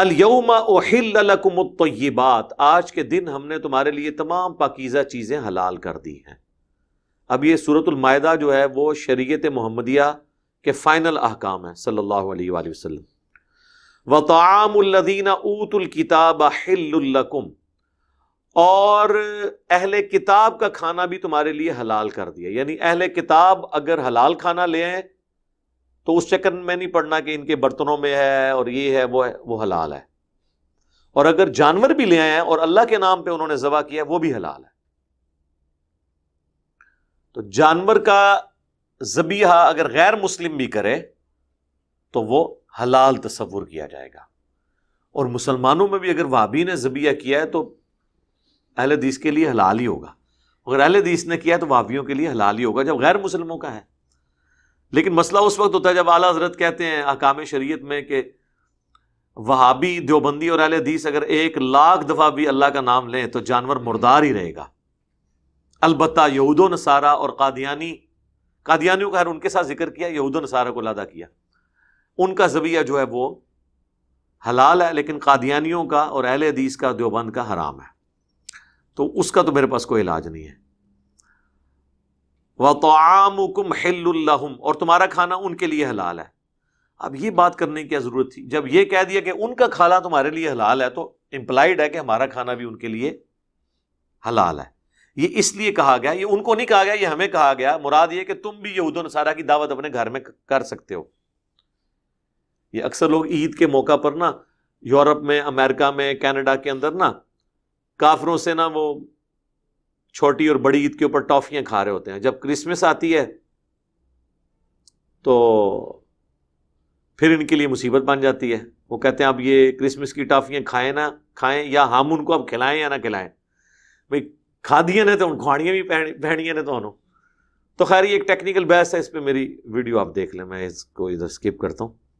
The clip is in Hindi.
अलयमा आज के दिन हमने तुम्हारे लिए तमाम पाकिज़ा चीज़ें हलाल कर दी हैं अब ये सूरतमायदा जो है वो शरीय मोहम्मदिया के फ़ाइनल अहकाम है सल्ला वसलम ऊतुल किताब हिल्लकुम और अहल किताब का खाना भी तुम्हारे लिए हलाल कर दिया यानी अहल किताब अगर हलाल खाना ले आए तो उस चक्कर में नहीं पड़ना कि इनके बर्तनों में है और ये है वो है वो हलाल है और अगर जानवर भी ले आए हैं और अल्लाह के नाम पे उन्होंने जबा किया वो भी हलाल है तो जानवर का जबीहा अगर गैर मुस्लिम भी करे तो वो हलाल तस्वुर किया जाएगा और मुसलमानों में भी अगर वाबी ने जबिया किया है तो अहल के लिए हलाल ही होगा अगर अहल हदीस ने किया तो वाबियों के लिए हलाल ही होगा जब गैर मुसलमों का है लेकिन मसला उस वक्त होता है जब आला हजरत कहते हैं अकाम शरीयत में कि वहाबी देवबंदी और अहल हदीस अगर एक लाख दफ़ा भी अल्लाह का नाम लें तो जानवर मुर्दार ही रहेगा अलबत् यहूद नसारा और कादियानी कादियानियों का उनके साथ जिक्र किया यहूद नसारा को लादा किया उनका जबिया जो है वो हलाल है लेकिन कादियानियों का और अहल हदीस का देवबंद का हराम है तो उसका तो मेरे पास कोई इलाज नहीं है व तोआमुकुम हिल्लुम और तुम्हारा खाना उनके लिए हलाल है अब ये बात करने की ज़रूरत थी जब यह कह दिया कि उनका खाना तुम्हारे लिए हलाल है तो इम्प्लाइड है कि हमारा खाना भी उनके लिए हलाल है ये इसलिए कहा गया ये उनको नहीं कहा गया ये हमें कहा गया मुराद ये कि तुम भी यहूद नसारा की दावत अपने घर में कर सकते हो ये अक्सर लोग ईद के मौका पर ना यूरोप में अमेरिका में कनाडा के अंदर ना काफरों से ना वो छोटी और बड़ी ईद के ऊपर टॉफियां खा रहे होते हैं जब क्रिसमस आती है तो फिर इनके लिए मुसीबत बन जाती है वो कहते हैं अब ये क्रिसमस की टॉफियां खाएं ना खाएं या हम उनको अब खिलाएं या ना खिलाएं भाई खा दिए ना तो उन खुआड़ियाँ भी पहनी पहनिए ना तो उन्होंने तो खैर ये एक टेक्निकल बहस है इस पर मेरी वीडियो आप देख लें मैं इसको इधर स्किप करता हूँ